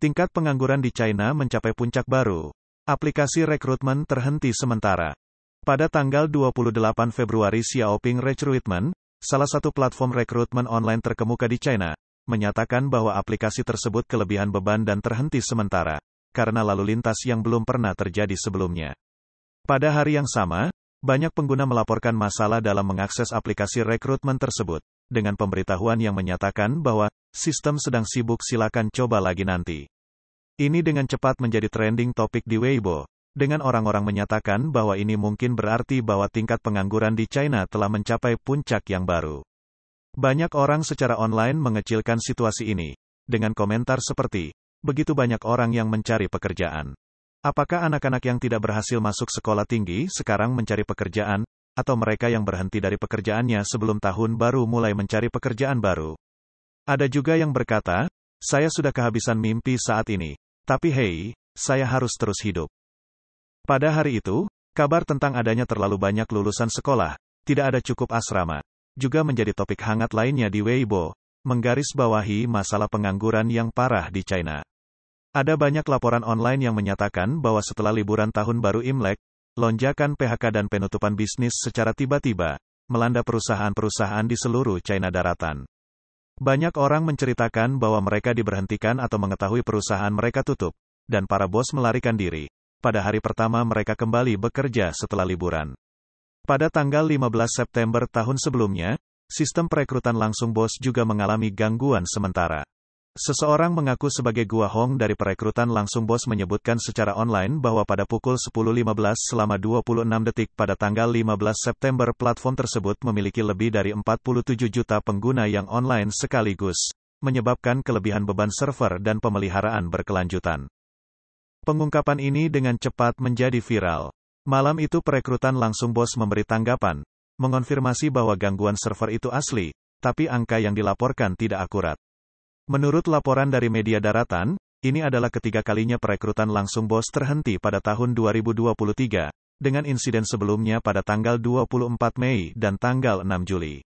Tingkat pengangguran di China mencapai puncak baru. Aplikasi rekrutmen terhenti sementara. Pada tanggal 28 Februari Xiaoping Recruitment, salah satu platform rekrutmen online terkemuka di China, menyatakan bahwa aplikasi tersebut kelebihan beban dan terhenti sementara, karena lalu lintas yang belum pernah terjadi sebelumnya. Pada hari yang sama, banyak pengguna melaporkan masalah dalam mengakses aplikasi rekrutmen tersebut dengan pemberitahuan yang menyatakan bahwa sistem sedang sibuk silakan coba lagi nanti. Ini dengan cepat menjadi trending topik di Weibo, dengan orang-orang menyatakan bahwa ini mungkin berarti bahwa tingkat pengangguran di China telah mencapai puncak yang baru. Banyak orang secara online mengecilkan situasi ini, dengan komentar seperti, begitu banyak orang yang mencari pekerjaan. Apakah anak-anak yang tidak berhasil masuk sekolah tinggi sekarang mencari pekerjaan? atau mereka yang berhenti dari pekerjaannya sebelum tahun baru mulai mencari pekerjaan baru. Ada juga yang berkata, saya sudah kehabisan mimpi saat ini, tapi hei, saya harus terus hidup. Pada hari itu, kabar tentang adanya terlalu banyak lulusan sekolah, tidak ada cukup asrama, juga menjadi topik hangat lainnya di Weibo, menggarisbawahi masalah pengangguran yang parah di China. Ada banyak laporan online yang menyatakan bahwa setelah liburan tahun baru Imlek, Lonjakan PHK dan penutupan bisnis secara tiba-tiba melanda perusahaan-perusahaan di seluruh China daratan. Banyak orang menceritakan bahwa mereka diberhentikan atau mengetahui perusahaan mereka tutup, dan para bos melarikan diri. Pada hari pertama mereka kembali bekerja setelah liburan. Pada tanggal 15 September tahun sebelumnya, sistem perekrutan langsung bos juga mengalami gangguan sementara. Seseorang mengaku sebagai Gua Hong dari perekrutan langsung bos menyebutkan secara online bahwa pada pukul 10.15 selama 26 detik pada tanggal 15 September platform tersebut memiliki lebih dari 47 juta pengguna yang online sekaligus, menyebabkan kelebihan beban server dan pemeliharaan berkelanjutan. Pengungkapan ini dengan cepat menjadi viral. Malam itu perekrutan langsung bos memberi tanggapan, mengonfirmasi bahwa gangguan server itu asli, tapi angka yang dilaporkan tidak akurat. Menurut laporan dari media daratan, ini adalah ketiga kalinya perekrutan langsung bos terhenti pada tahun 2023, dengan insiden sebelumnya pada tanggal 24 Mei dan tanggal 6 Juli.